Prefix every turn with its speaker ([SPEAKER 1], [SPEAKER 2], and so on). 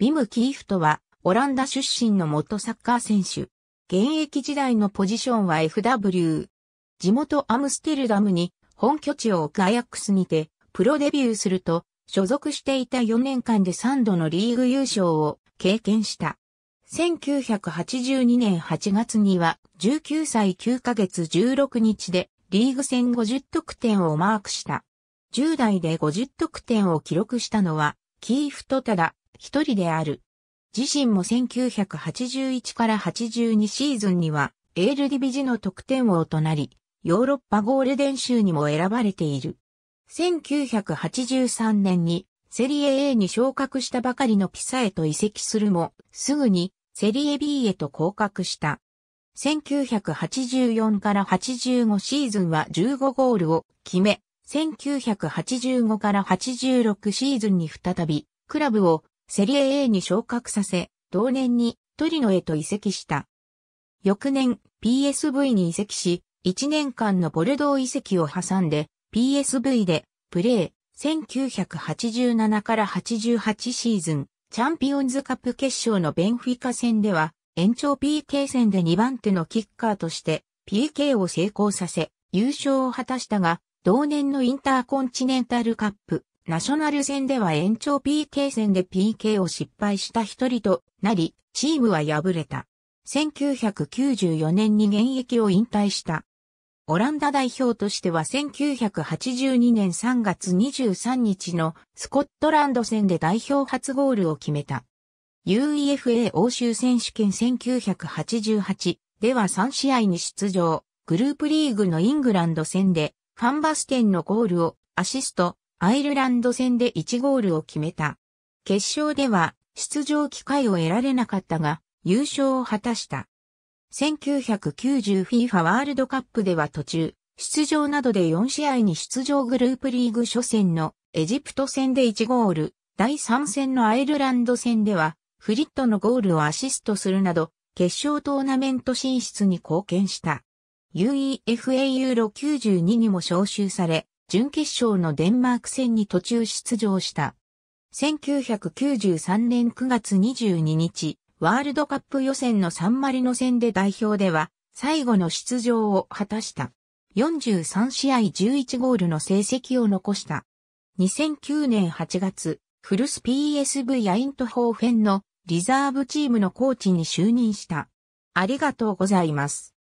[SPEAKER 1] ビム・キーフトは、オランダ出身の元サッカー選手。現役時代のポジションは FW。地元アムステルダムに本拠地を置くアヤックスにて、プロデビューすると、所属していた4年間で3度のリーグ優勝を経験した。1982年8月には19歳9ヶ月16日でリーグ戦50得点をマークした。10代で50得点を記録したのはキーフトただ一人である。自身も1981から82シーズンには、エールディビジの得点王となり、ヨーロッパゴールデン州にも選ばれている。1983年にセリエ A に昇格したばかりのピサへと移籍するも、すぐにセリエ B へと降格した。1984から85シーズンは15ゴールを決め、1985から86シーズンに再びクラブをセリエ A に昇格させ、同年にトリノへと移籍した。翌年 PSV に移籍し、1年間のボルドー移籍を挟んで PSV でプレー。1987から88シーズン、チャンピオンズカップ決勝のベンフィカ戦では、延長 PK 戦で2番手のキッカーとして PK を成功させ、優勝を果たしたが、同年のインターコンチネンタルカップ、ナショナル戦では延長 PK 戦で PK を失敗した一人となり、チームは敗れた。1994年に現役を引退した。オランダ代表としては1982年3月23日のスコットランド戦で代表初ゴールを決めた。UEFA 欧州選手権1988では3試合に出場、グループリーグのイングランド戦でファンバステンのゴールをアシスト、アイルランド戦で1ゴールを決めた。決勝では出場機会を得られなかったが、優勝を果たした。1990FIFA ワールドカップでは途中、出場などで4試合に出場グループリーグ初戦のエジプト戦で1ゴール、第3戦のアイルランド戦では、フリットのゴールをアシストするなど、決勝トーナメント進出に貢献した。UEFA ユーロ92にも招集され、準決勝のデンマーク戦に途中出場した。1993年9月22日、ワールドカップ予選のサンマリノ戦で代表では、最後の出場を果たした。43試合11ゴールの成績を残した。2009年8月、フルス PSV アイントホーフェンのリザーブチームのコーチに就任した。ありがとうございます。